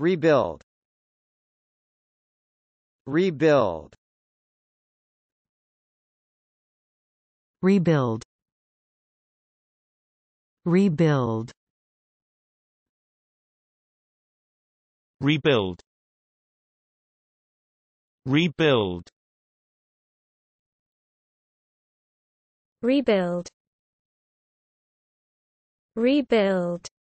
Rebuild Rebuild Rebuild Rebuild Rebuild Rebuild Rebuild Rebuild